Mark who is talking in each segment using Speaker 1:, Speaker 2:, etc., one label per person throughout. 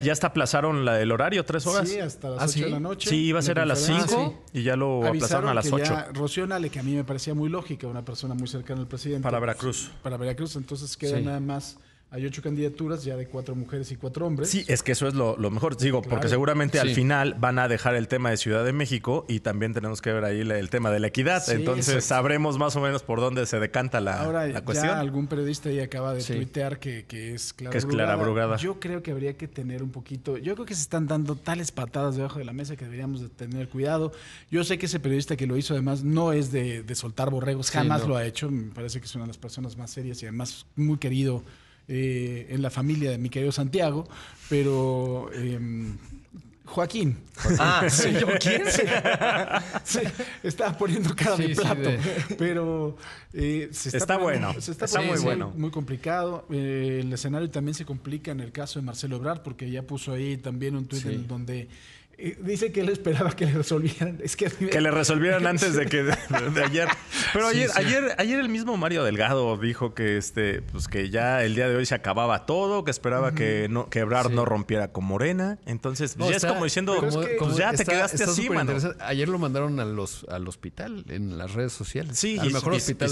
Speaker 1: Ya hasta aplazaron el horario, tres horas. Sí, hasta las ah, de la noche. Sí, iba a ser a las 5 ah, y ya lo aplazaron a las que
Speaker 2: Rocío Nale, que a mí me parecía muy lógica, una persona muy cercana al presidente. Para Veracruz. Para Veracruz, entonces queda nada más hay ocho candidaturas ya de cuatro mujeres y cuatro hombres. Sí, es que
Speaker 1: eso es lo, mejor, digo, porque seguramente al final van a dejar el tema de Ciudad de México y también tenemos que ver ahí el tema de la equidad. Entonces sabremos más o menos por dónde se decanta la, Ahora, cuestión. Ya
Speaker 2: algún periodista ahí acaba de tuitear que, es Clara Yo creo que habría que tener un poquito, yo creo que se están dando tales patadas debajo de la mesa que deberíamos tener cuidado. Yo sé que ese periodista que lo hizo además no es de, soltar borregos, jamás lo ha hecho, me parece que es una de las personas más serias y además muy querido eh, en la familia de mi querido Santiago, pero... Em, Joaquín. Ah, sí, yo estaba poniendo cara de plato. Pero eh, está, bueno. está, muy bueno. Muy complicado. Eh, el escenario también se complica en el caso de Marcelo obrar porque ya puso ahí también un tweet en donde eh, dice que él esperaba que le resolvieran. Es que, le resolvieran antes de que de,
Speaker 1: ayer. Pero ayer, ayer, el mismo Mario Delgado dijo que este, pues que ya el día de hoy se acababa todo, que esperaba que no, no rompiera con
Speaker 3: Morena. Entonces, ya es como diciendo, pues, ya te quedaste así, mano. Ayer lo mandaron a los, al hospital, en las redes sociales. Sí, al mejor hospital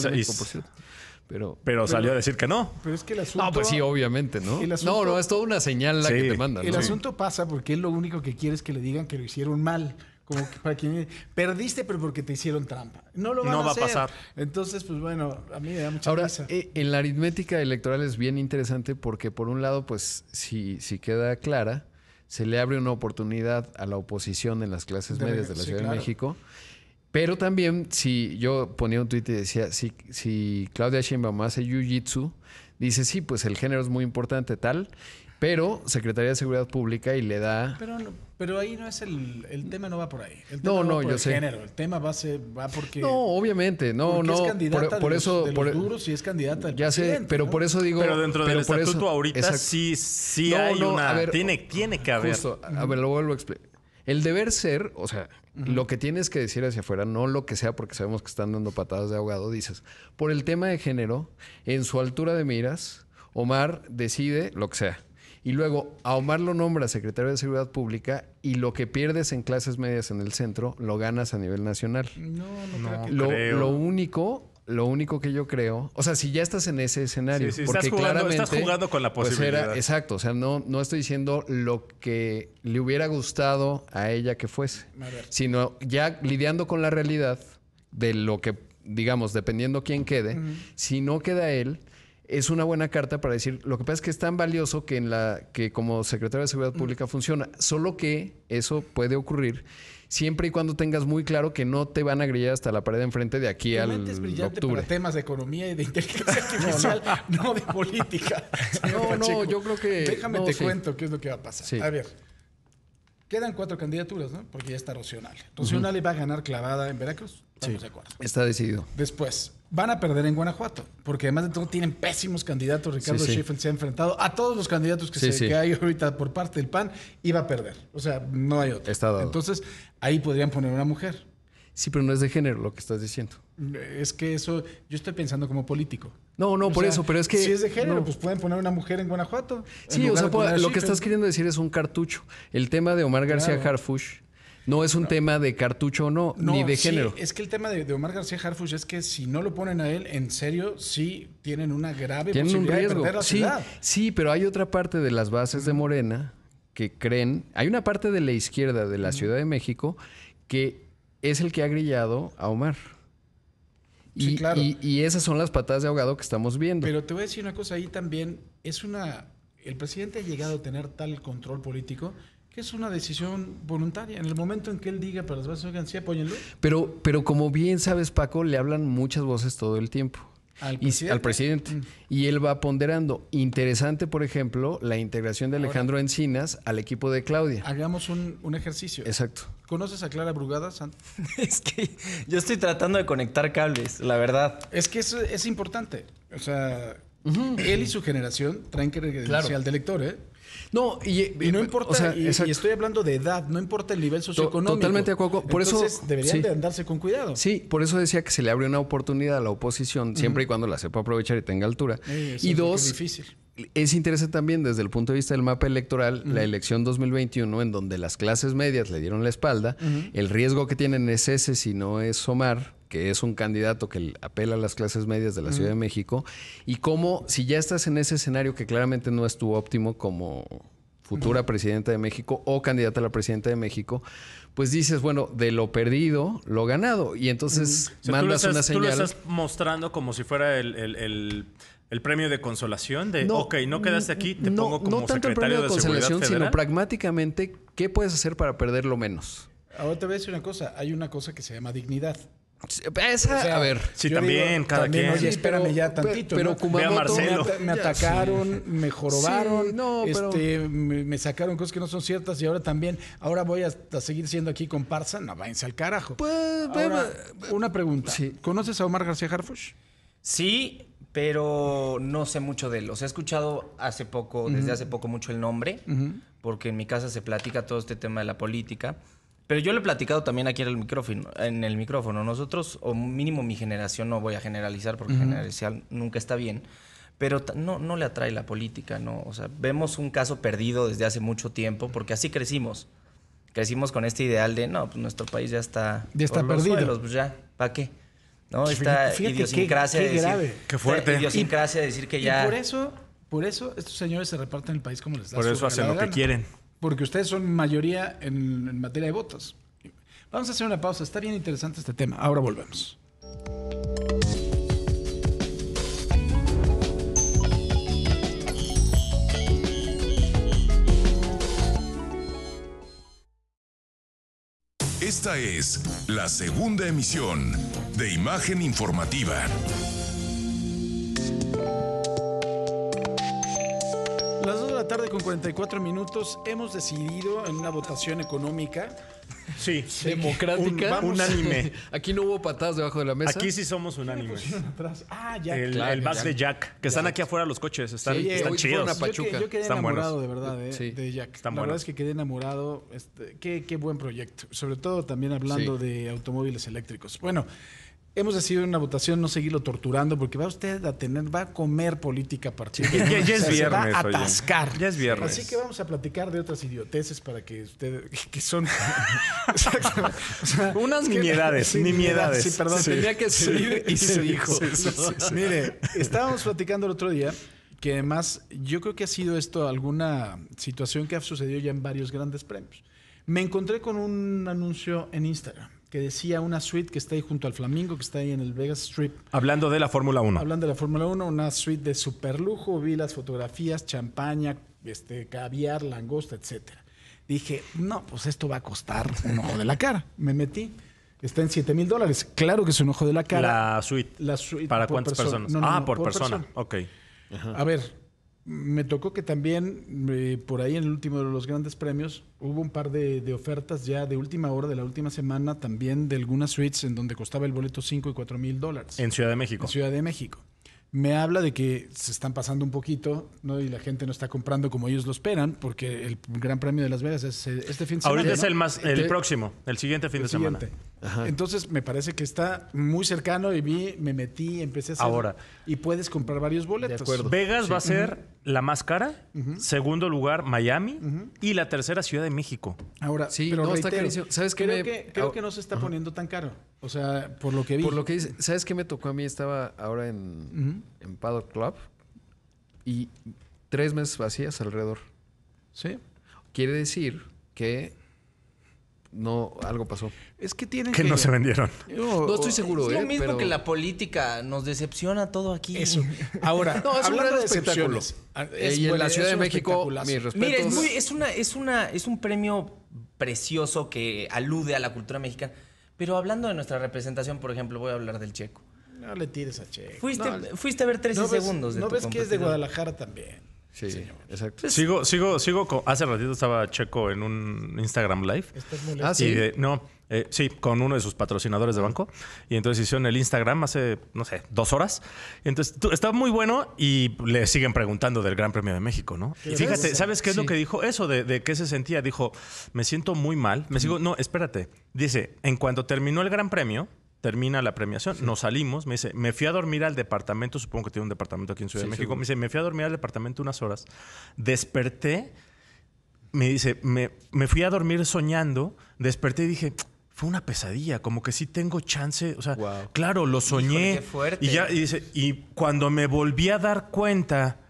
Speaker 3: pero, pero salió a decir que no.
Speaker 2: Pero es que el asunto. No, pues sí,
Speaker 3: obviamente, ¿no? no, no, es toda una señal la que te mandan. El asunto
Speaker 2: pasa porque es lo único que quieres que le digan que lo hicieron mal. Como que para quien perdiste, pero porque te hicieron trampa. No lo van no va a pasar. Entonces, pues bueno, a mí me da mucha Ahora,
Speaker 3: eh, en la aritmética electoral es bien interesante porque, por un lado, pues si, si queda clara, se le abre una oportunidad a la oposición en las clases medias de la Ciudad de México pero también, si yo ponía un tuit y decía, si, si Claudia Sheinbaum hace jiu-jitsu, dice, sí, pues el género es muy importante, tal, pero Secretaría de Seguridad Pública y le da...
Speaker 2: Pero, pero ahí no es el, el tema, no va por ahí. El tema no, no, yo sé. El tema va, va porque... No,
Speaker 3: obviamente, no, no. Es candidata por, eso, los, por, los es candidata Ya sé, pero por eso digo... Pero dentro del estatuto ahorita sí, hay una... tiene, tiene que haber. Justo, a ver, lo vuelvo a explicar. El deber ser, o sea, lo que tienes que decir hacia afuera, no lo que sea porque sabemos que están dando patadas de ahogado, dices, por el tema de género, en su altura de miras, Omar decide lo que sea. Y luego a Omar lo nombra secretario de Seguridad Pública y lo que pierdes en clases medias en el centro lo ganas a nivel nacional. No, no, lo, lo único lo único que yo creo, o sea, si ya estás en ese escenario, porque estás jugando, claramente estás jugando con la pues, posibilidad. exacto, o sea, no, no estoy diciendo lo que le hubiera gustado a ella que fuese, sino ya lidiando con la realidad de lo que, digamos, dependiendo quién quede, si no queda él, es una buena carta para decir, lo que pasa es que es tan valioso que en la que como secretario de Seguridad Pública funciona, solo que eso puede ocurrir siempre y cuando tengas muy claro que no te van a grillar hasta la pared de enfrente de aquí al brillante octubre. Para temas de economía y de inteligencia artificial,
Speaker 2: no, de política. no, no, yo creo que. Déjame te cuento qué es lo que va a pasar. A ver. Quedan cuatro candidaturas, ¿no? Porque ya está Rocionale. Rocionale va a ganar clavada en Veracruz.
Speaker 3: sí, Está decidido.
Speaker 2: Después, van a perder en Guanajuato, porque además de todo tienen pésimos candidatos. Ricardo se ha enfrentado a todos los candidatos que, que hay ahorita por parte del PAN y va a perder. O sea, no hay otro. Está dado. Entonces, ahí podrían poner una mujer. Sí,
Speaker 3: pero no es de género lo que estás diciendo.
Speaker 2: Es que eso, yo estoy pensando como político. No, no, por eso, pero es que. Si es de género, pues pueden poner una mujer en Guanajuato. Sí, o sea, lo que estás
Speaker 3: queriendo decir es un cartucho. El tema de Omar García Harfush no es un tema de cartucho o no, ni de sí, género.
Speaker 2: Es que el tema de, Omar García Harfush es que si no lo ponen a él, en serio, sí tienen una grave tienen posibilidad un riesgo. de sí, ciudad.
Speaker 3: Sí, pero hay otra parte de las bases de Morena que creen. Hay una parte de la izquierda de la Ciudad de México que es el que ha grillado a Omar. y, esas son las patadas de ahogado que estamos viendo. Pero
Speaker 2: te voy a decir una cosa ahí también. Es una. El presidente ha llegado a tener
Speaker 3: tal control
Speaker 2: político que es una decisión voluntaria. En el momento en que él diga, pero las bases oigan, sí, apóyenlo.
Speaker 3: Pero, pero como bien sabes, Paco, le hablan muchas voces todo el tiempo al presidente. Mm. Y, él va ponderando. Interesante, por ejemplo, la integración de Alejandro Encinas al equipo de Claudia.
Speaker 2: Hagamos un, ejercicio. Exacto. ¿Conoces a Clara Brugada, es
Speaker 4: que yo estoy tratando de conectar cables, la verdad.
Speaker 2: Es que es importante. O sea, él y su generación traen que claro. al lector, ¿eh? No, y, no importa, y, estoy hablando de edad, no importa el nivel socioeconómico. Totalmente Por eso, deberían de andarse
Speaker 3: con cuidado. Sí, por eso decía que se le abre una oportunidad a la oposición, siempre y cuando la sepa aprovechar y tenga altura. y dos, es interesante también desde el punto de vista del mapa electoral la elección 2021 en donde las clases medias le dieron la espalda. El riesgo que tienen es ese si no es Somar es un candidato que apela a las clases medias de la Ciudad de México, y cómo si ya estás en ese escenario que claramente no es tu óptimo como futura presidenta de México o candidata a la presidenta de México, pues dices, bueno, de lo perdido, lo ganado, y entonces mandas una señal. Tú lo estás
Speaker 1: mostrando como si fuera el, el, premio de consolación de, no, ok, no quedaste aquí, te no, pongo como no tanto el premio de, consolación, sino
Speaker 3: pragmáticamente, ¿qué puedes hacer para perder lo menos?
Speaker 1: Ahora te voy a decir una cosa, hay una cosa que se llama
Speaker 3: dignidad. Esa, a ver. Sí, también, cada quien. Oye, espérame ya tantito. Pero, Me, atacaron,
Speaker 2: me jorobaron, este, me, sacaron cosas que no son ciertas y ahora también, ahora voy a, seguir siendo aquí con comparsa. No, váyanse al carajo. Pues, una pregunta. ¿Conoces a Omar García Harfush?
Speaker 4: Sí, pero no sé mucho de él. O sea, he escuchado hace poco, desde hace poco mucho el nombre, porque en mi casa se platica todo este tema de la política. Pero yo le he platicado también aquí en el micrófono. En el micrófono. Nosotros, o mínimo mi generación, no voy a generalizar porque generalizar nunca está bien, pero no, no le atrae la política, ¿no? O sea, vemos un caso perdido desde hace mucho tiempo porque así crecimos. Crecimos con este ideal de, no, pues nuestro país ya está... Ya está perdido. Pues, ya, ¿para qué? ¿No? Esta idiosincrasia de decir... Grave. Qué fuerte. decir que ya... Y por
Speaker 2: eso, por eso estos señores se reparten el país como les da Por eso hacen lo que quieren porque ustedes son mayoría en, materia de votos. Vamos a hacer una pausa, está bien interesante este tema. Ahora volvemos.
Speaker 4: Esta es la
Speaker 2: segunda emisión de Imagen Informativa. De con 44 minutos. Hemos decidido en una votación económica. Sí, democrática. unánime.
Speaker 3: Aquí no hubo patadas debajo de la mesa. Aquí sí somos unánimes.
Speaker 2: Ah, El, claro, de
Speaker 3: Jack,
Speaker 1: que están aquí afuera los coches. Están, están chidos. Yo, quedé están enamorado, de verdad, eh, de, Jack. la verdad es
Speaker 2: que quedé enamorado. Este, qué, qué, buen proyecto. Sobre todo también hablando de automóviles eléctricos. Bueno hemos decidido en una votación no seguirlo torturando porque va usted a tener, va a comer política partidaria. ya, ya, es viernes. va a atascar. es viernes. Así que vamos a platicar de otras idioteces para que usted, que son. Unas nimiedades, nimiedades. Sí, perdón, tenía que seguir y se dijo. Mire, estábamos platicando el otro día que además yo creo que ha sido esto alguna situación que ha sucedido ya en varios grandes premios. Me encontré con un anuncio en Instagram que decía una suite que está ahí junto al Flamingo, que está ahí en el Vegas Strip.
Speaker 1: Hablando de la Fórmula 1.
Speaker 2: Hablando de la Fórmula 1, una suite de super lujo, vi las fotografías, champaña, este, caviar, langosta, etcétera. Dije, no, pues esto va a costar un ojo de la cara. Me metí. Está en 7 mil dólares. Claro que es un ojo de la cara. La
Speaker 1: suite. La suite ¿Para cuántas personas? ah, por, persona. Okay. Ok. A ver,
Speaker 2: me tocó que también eh, por ahí en el último de los grandes premios hubo un par de, ofertas ya de última hora, de la última semana, también de algunas suites en donde costaba el boleto 5 y 4 mil dólares. En Ciudad de México. En Ciudad de México. Me habla de que se están pasando un poquito ¿no? y la gente no está comprando como ellos lo esperan, porque el Gran Premio de Las Vegas es eh, este fin de semana. Ahorita es el, más, el este próximo, el siguiente fin de semana. Entonces me parece que está muy cercano y vi, me metí, empecé a hacer. Ahora. Y puedes comprar varios boletos. Vegas va a ser
Speaker 1: la más cara, segundo lugar Miami y la tercera
Speaker 3: Ciudad de México.
Speaker 2: Ahora, sí, pero no, está carísimo. ¿Sabes qué creo, que, no se está poniendo tan caro.
Speaker 3: O sea, por lo que vi. Por lo que ¿sabes qué me tocó a mí? Estaba ahora en, en Paddock Club y tres meses vacías alrededor. Sí. Quiere decir que no, algo pasó. Es que tienen que... no se vendieron.
Speaker 4: No, estoy seguro, Es lo eh, mismo que la política. Nos decepciona todo aquí. Eso. Ahora, es hablando de espectáculo. Ah, eh, en la Ciudad de México, Mira, es, una, es, una, es un premio precioso que alude a la cultura mexicana. Pero hablando de nuestra representación, por ejemplo, voy a hablar del Checo. No le tires a Checo. Fuiste, fuiste a ver 13 segundos No ves que es de Guadalajara
Speaker 2: también.
Speaker 1: Sí, exacto. Pues, sigo, sigo, sigo. Con, hace ratito estaba Checo en un Instagram Live. Ah, sí. Eh, no, eh, sí, con uno de sus patrocinadores de ah. banco. Y entonces hicieron el Instagram hace, no sé, dos horas. entonces tú, está muy bueno y le siguen preguntando del Gran Premio de México, ¿no? Y fíjate, ¿sabes qué es lo que dijo? Eso, de, de, qué se sentía. Dijo, me siento muy mal. Me sigo, no, espérate. Dice, en cuanto terminó el Gran Premio, termina la premiación, nos salimos, me dice, me fui a dormir al departamento, supongo que tiene un departamento aquí en Ciudad de México, me dice, me fui a dormir al departamento unas horas, desperté, me dice, me, fui a dormir soñando, desperté y dije, fue una pesadilla, como que sí tengo chance, o sea, claro, lo soñé. Y ya y cuando me volví a dar cuenta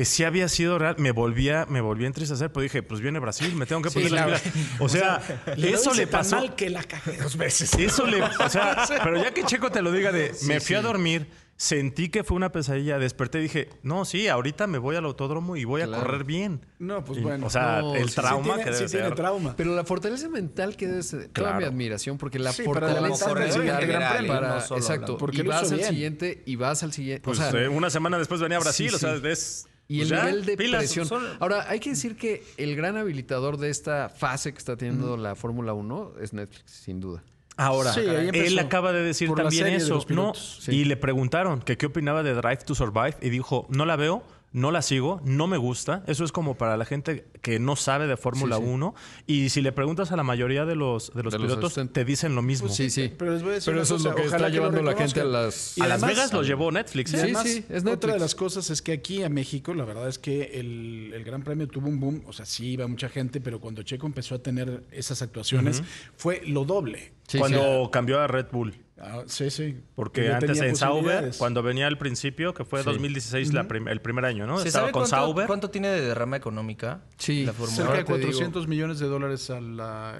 Speaker 1: que sí había sido real, me volvía, me volvía a entristecer, pues dije, pues viene Brasil, me tengo que poner la O sea, eso le pasó. Tan mal que la cagué dos veces. Eso le, o pero ya que Checo te lo diga de, me fui a dormir, sentí que fue una pesadilla, desperté y dije, no, sí, ahorita me voy al autódromo y voy a correr bien.
Speaker 3: No, pues bueno. O sea, el trauma que tiene trauma. Pero la fortaleza mental que es claro. mi admiración, porque la fortaleza mental para, exacto, porque vas al siguiente y vas al siguiente. Pues eh, una semana después venía a Brasil, o sea, es y pues el nivel de presión. Ahora, hay que decir que el gran habilitador de esta fase que está teniendo la Fórmula 1 es Netflix, sin duda. Ahora, él acaba de decir también eso, ¿no?
Speaker 1: Y le preguntaron que qué opinaba de Drive to Survive y dijo, no la veo no la sigo, no me gusta. Eso es como para la gente que no sabe de Fórmula 1. Y si le preguntas a la mayoría de los, pilotos, te dicen lo mismo. Pues sí, sí. Pero, eso
Speaker 2: es lo que está llevando la gente a las... a Las Vegas lo llevó Netflix. ¿eh? Sí, sí, es Otra de las cosas es que aquí a México, la verdad es que el, Gran Premio tuvo un boom. O sea, sí iba mucha gente, pero cuando Checo empezó a tener esas actuaciones, fue lo doble. cuando
Speaker 1: cambió a Red Bull. Ah, sí, sí. Porque antes en Sauber, cuando venía al principio, que fue 2016
Speaker 4: el primer año, ¿no? Estaba con cuánto, Sauber. ¿Cuánto tiene de derrama económica? Sí, la Fórmula cerca de 400
Speaker 2: millones de dólares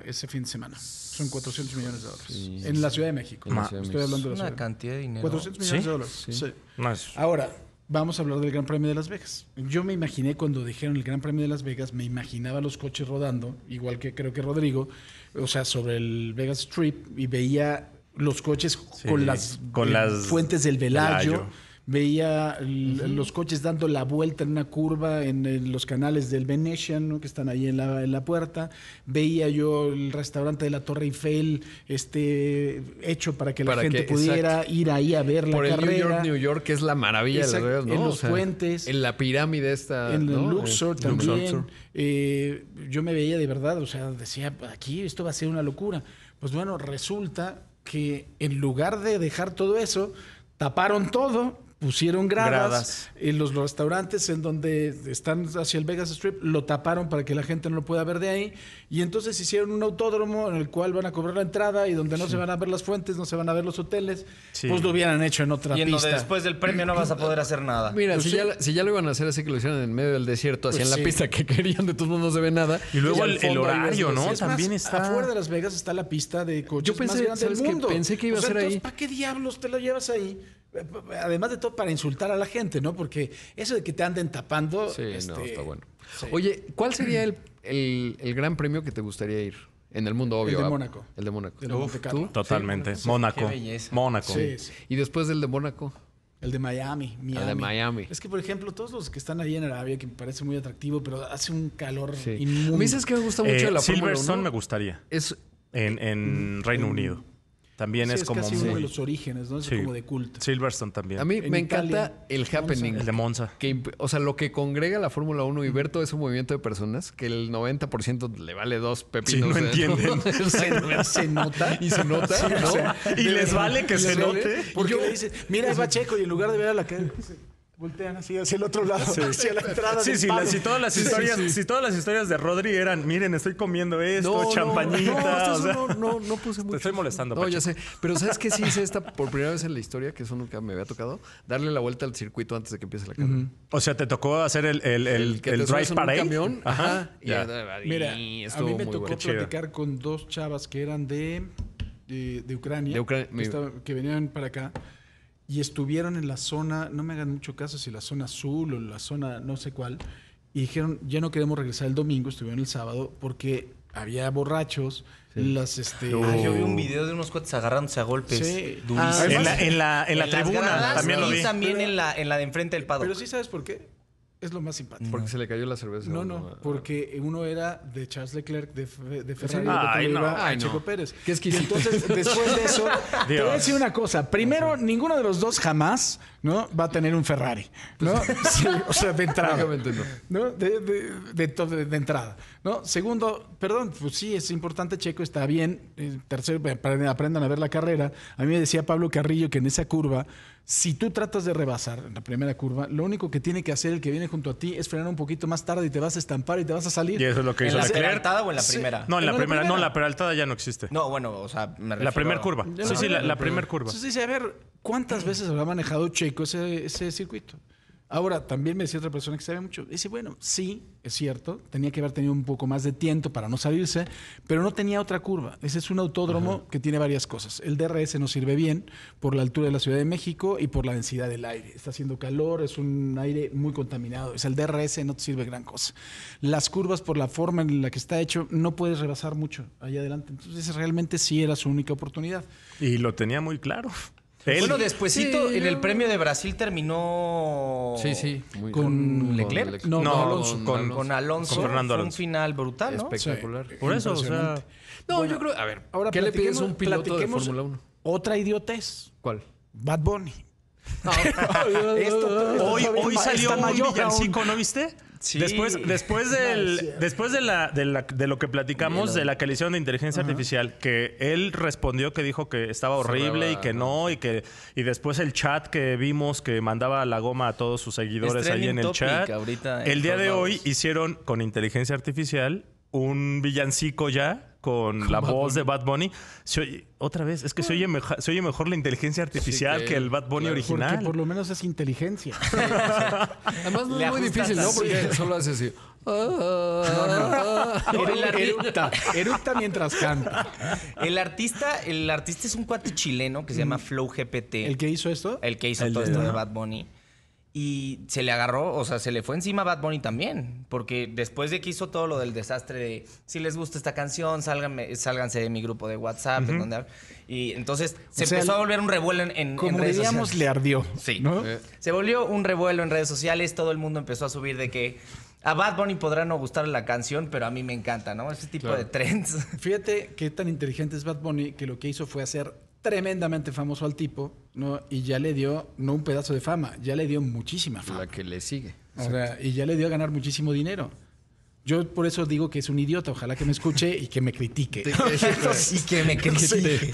Speaker 2: ese fin de semana. Son 400 millones de dólares. en la Ciudad de México. hablando de Una cantidad de dinero. 400 millones de dólares. Sí. Más. Ahora, vamos a hablar del Gran Premio de Las Vegas. Yo me imaginé cuando dijeron el Gran Premio de Las Vegas, me imaginaba los coches rodando, igual que creo que Rodrigo, o sea, sobre el Vegas Strip y veía los coches con, las, con eh, las, fuentes del velayo. Veía los coches dando la vuelta en una curva en, los canales del Venetian, que están ahí en la, puerta. Veía yo el restaurante de la Torre Eiffel este, hecho para que la gente pudiera ir ahí a ver Por la el New York,
Speaker 3: New York, que es la maravilla de las En los fuentes puentes. En la pirámide esta. En el Luxor también. Eh, yo me veía de
Speaker 2: verdad, o sea, decía, aquí esto va a ser una locura. Pues bueno, resulta que en lugar de dejar todo eso, taparon todo pusieron gradas, gradas. en los restaurantes en donde están hacia el Vegas Strip lo taparon para que la gente no lo pueda ver de ahí y entonces hicieron un autódromo en el cual van a cobrar la entrada y donde no se van a ver las fuentes, no se van
Speaker 4: a ver los hoteles,
Speaker 3: pues lo hubieran hecho en otra y pista. después
Speaker 4: del premio no vas a poder hacer nada. Mira, pues si, ya,
Speaker 3: si, ya, lo iban a hacer así que lo hicieron en medio del desierto, hacían pues la pista que querían, de todos modos no se ve nada. Y luego el, horario, ¿no? También está afuera
Speaker 2: de Las Vegas está la pista de coches más grande del mundo. Que pensé que iba a ser ahí. ¿Para qué diablos te lo llevas ahí? además de todo para insultar a la gente, ¿no? Porque eso de que te anden tapando. Sí, no, este, está bueno.
Speaker 3: Oye, ¿cuál sería el, gran premio que te gustaría ir? En el mundo, obvio. El de ah, Mónaco. El de Mónaco. ¿tú? Totalmente. Mónaco. Mónaco. y después del de Mónaco. El de Miami, Miami. El de Miami. Es
Speaker 2: que, por ejemplo, todos los que están ahí en Arabia, que me parece muy atractivo, pero hace un calor inmundo. Me dices que me gusta
Speaker 1: mucho la eh, Silverstone me gustaría. Es, en, Reino Unido. También es, como
Speaker 3: casi uno de los orígenes, ¿no? Es como de culto. Silverstone también. A mí me encanta el happening. de Monza. Que, o sea, lo que congrega la Fórmula 1 y ver todo ese movimiento de personas, que el 90% le vale dos pepinos. Si no ¿eh? entienden. se nota. Y se nota, y les vale que se note. Porque le mira, es
Speaker 2: Bacheco y en lugar de ver a la cara... Voltean así hacia
Speaker 1: el otro lado, hacia la entrada. Sí, sí, si, todas las historias, si todas las historias de Rodri eran, miren, estoy
Speaker 3: comiendo esto, champañita. No, no, no, no, puse mucho. Te estoy molestando. No, ya sé. Pero ¿sabes qué? Sí hice esta por primera vez en la historia, que eso nunca me había tocado, darle la vuelta al circuito antes de que empiece la carrera. O sea, ¿te
Speaker 1: tocó hacer el, el, el, drive para camión? Ajá. Y ya.
Speaker 2: Mira, a mí me tocó platicar con dos chavas que eran de, de, de Ucrania. De Ucrania. que venían para acá y estuvieron en la zona, no me hagan mucho caso si la zona azul o la zona no sé cuál, y dijeron, ya no queremos regresar el domingo, estuvieron el sábado, porque había borrachos. Las, este... Ah, yo vi un oh. video de unos
Speaker 4: cuates agarrándose a golpes. Ah, en, la, en la, en la tribuna también Y también en, la, en la de enfrente del Pado. Pero sí sabes
Speaker 2: por qué. Es lo más simpático.
Speaker 3: Porque se le cayó la
Speaker 4: cerveza. No, no,
Speaker 2: porque uno era de Charles Leclerc de, de Ferrari y Checo Pérez. entonces, después de eso, te voy a decir una cosa. Primero, ninguno de los dos jamás ¿no? va a tener un Ferrari. Pues o sea, de entrada. ¿no? De, entrada. ¿no? Segundo, perdón, pues sí, es importante, Checo está bien. Eh, tercero, eh, aprendan a ver la carrera. A mí me decía Pablo Carrillo que en esa curva si tú tratas de rebasar en la primera curva, lo único que tiene que hacer el que viene junto a ti es frenar un poquito más tarde y te vas a estampar y te vas a salir. Y eso es lo que hizo ¿En la peraltada o en la primera? No, en la, primera, no, la
Speaker 1: peraltada ya no existe. No, bueno, o sea, la primera curva. Sí, sí, ah, la, primera curva. Entonces
Speaker 2: sí a ver, ¿cuántas veces habrá manejado Checo ese circuito? Ahora, también me decía otra persona que sabe mucho. Dice, bueno, sí, es cierto, tenía que haber tenido un poco más de tiento para no salirse, pero no tenía otra curva. Ese es un autódromo que tiene varias cosas. El DRS no sirve bien por la altura de la Ciudad de México y por la densidad del aire. Está haciendo calor, es un aire muy contaminado. Es el DRS no te sirve gran cosa. Las curvas, por la forma en la que está hecho, no puedes rebasar mucho ahí adelante. Entonces, realmente sí era su única oportunidad.
Speaker 1: Y lo tenía
Speaker 4: muy claro.
Speaker 2: Bueno, despuésito, en el
Speaker 4: premio de Brasil terminó. Sí, sí. ¿Con,
Speaker 3: Leclerc. No, con, Alonso, con, Alonso. Fernando Alonso. Fue un final brutal, ¿no? Espectacular. Por eso, o sea. No, yo creo. A ver, ahora ¿qué le pides un piloto de Fórmula 1?
Speaker 2: Otra idiotez. ¿Cuál? Bad Bunny. hoy salió un villancico, ¿no
Speaker 1: viste? Después, después, del, después de, la, de, lo que platicamos de la que de inteligencia artificial, que él respondió que dijo que estaba horrible y que no, y que y después el chat que vimos que mandaba la goma a todos sus seguidores ahí en el chat. el día de hoy hicieron con inteligencia artificial un villancico ya con, la voz de Bad Bunny, otra vez, es que se oye, mejor la inteligencia artificial que, el Bad Bunny original. por
Speaker 2: lo menos es inteligencia.
Speaker 4: Además no es muy difícil, ¿no? Porque solo
Speaker 3: hace así.
Speaker 4: mientras canta. El artista, el artista es un cuate chileno que se llama mm. Flow GPT. ¿El que hizo esto? El que hizo todo esto de Bad Bunny. Y se le agarró, o sea, se le fue encima a Bad Bunny también, porque después de que hizo todo lo del desastre de si les gusta esta canción, sálganse de mi grupo de WhatsApp, y entonces se empezó a volver un revuelo en, en, como redes sociales.
Speaker 2: le ardió. Sí. Eh.
Speaker 4: Se volvió un revuelo en redes sociales, todo el mundo empezó a subir de que a Bad Bunny podrá no gustar la canción, pero a mí me encanta, ¿no? Ese tipo de trends.
Speaker 2: Fíjate qué tan inteligente es Bad Bunny que lo que hizo fue hacer tremendamente famoso al tipo, ¿no? Y ya le dio, no un pedazo de fama, ya le dio muchísima fama. La que le sigue. O sea, y ya le dio a ganar muchísimo dinero. Yo por eso digo que es un idiota. Ojalá que me escuche y que me critique. y que me critique.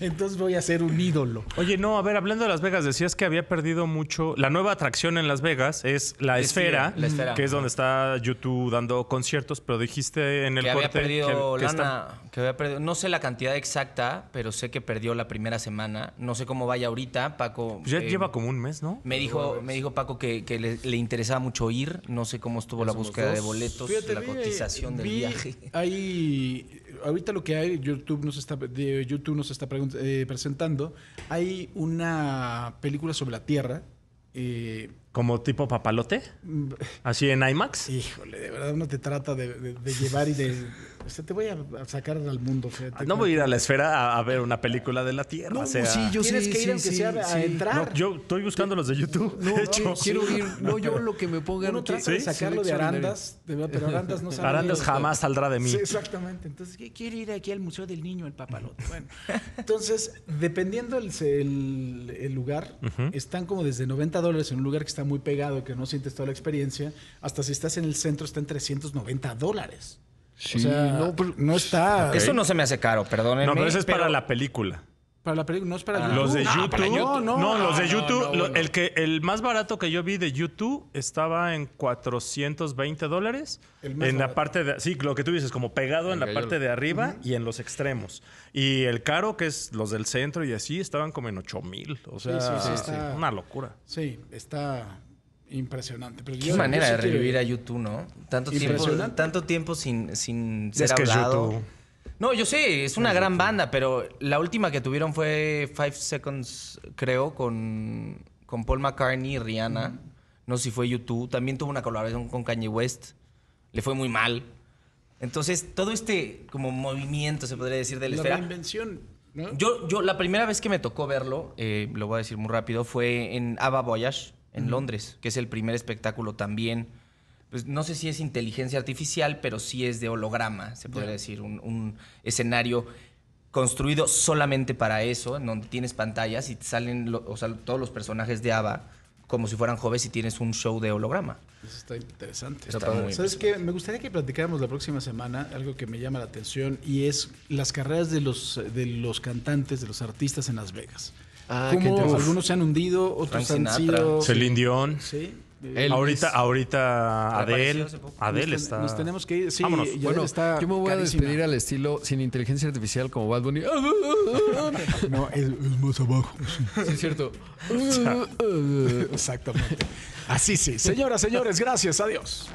Speaker 1: Entonces voy a ser un ídolo. Oye, no, a ver, hablando de Las Vegas, decías que había perdido mucho. La nueva atracción en Las Vegas es La, esfera, que es donde está YouTube dando conciertos, pero dijiste en el que había perdido lana,
Speaker 4: que había perdido. No sé la cantidad exacta, pero sé que perdió la primera semana. No sé cómo vaya ahorita, Paco. Pues ya eh, lleva como un mes, ¿no? Me dijo, me dijo Paco que, le, interesaba mucho ir. No sé cómo estuvo la búsqueda de boletos de la cotización del viaje.
Speaker 2: Hay, ahorita lo que hay, YouTube nos está, YouTube nos está presentando, hay una película sobre la Tierra. Eh,
Speaker 1: ¿Como tipo papalote?
Speaker 2: Mm,
Speaker 1: ¿Así en IMAX? Híjole,
Speaker 2: de verdad uno te trata de llevar y de te voy a sacar al mundo. no voy a ir
Speaker 1: a la esfera a, ver una película de la Tierra. sí, yo tienes que ir aunque sea a entrar. yo estoy buscando los de YouTube. No, quiero ir. No, yo
Speaker 3: lo que me ponga Uno trata de sacarlo de Arandas, pero Arandas no sale. Arandas
Speaker 1: jamás saldrá de mí. Sí,
Speaker 2: exactamente. Entonces, ¿qué quiere ir aquí al Museo del Niño, el Papalote? Bueno, entonces, dependiendo el, lugar, están como desde 90 dólares en un lugar que está muy pegado, que no sientes toda la experiencia, hasta si estás en el centro, está en 390 dólares.
Speaker 4: Pues,
Speaker 2: no, está. Eso no
Speaker 4: se me hace caro, perdónenme. No, pero eso es para la película.
Speaker 2: Para la película, no es para ah. YouTube. Los de ah,
Speaker 1: YouTube. No, no, no, los de ah, YouTube. el, que, el más barato que yo vi de YouTube estaba en 420 dólares. En la parte de. Sí, lo que tú dices, como pegado en la parte de arriba y en los extremos. Y el caro, que es los del centro y así, estaban como en 8 mil. O sea, una locura.
Speaker 2: Sí, está
Speaker 4: Impresionante. Qué manera de revivir a YouTube, ¿no? Tanto tiempo, tanto tiempo sin, sin ser No, yo sé, es una gran banda, pero la última que tuvieron fue Five Seconds, creo, con, con Paul McCartney y Rihanna. No sé si fue YouTube. También tuvo una colaboración con Kanye West. Le fue muy mal. Entonces, todo este como movimiento, se podría decir, de la, la invención, ¿no? Yo, yo, la primera vez que me tocó verlo, eh, lo voy a decir muy rápido, fue en Ava Voyage en Londres, que es el primer espectáculo también. Pues no sé si es inteligencia artificial, pero sí es de holograma, se podría decir, un, escenario construido solamente para eso, en donde tienes pantallas y salen o sea, todos los personajes de Ava como si fueran jóvenes y tienes un show de holograma.
Speaker 2: Eso está interesante. ¿Sabes qué? Me gustaría que platicáramos la próxima semana algo que me llama la atención y es las carreras de los, de los cantantes, de los artistas en Las
Speaker 1: Vegas. Ah, algunos se han hundido, otros han sido. Celine
Speaker 2: Ahorita,
Speaker 3: ahorita Adel, Adel está. Nos tenemos
Speaker 2: que ir. Sí, Vámonos. Bueno, yo me voy a despedir
Speaker 3: al estilo sin inteligencia artificial como Bad Bunny.
Speaker 2: no, es, es más abajo. Sí, es cierto.
Speaker 4: Exactamente. Así sí. Señoras,
Speaker 2: señores, gracias. Adiós.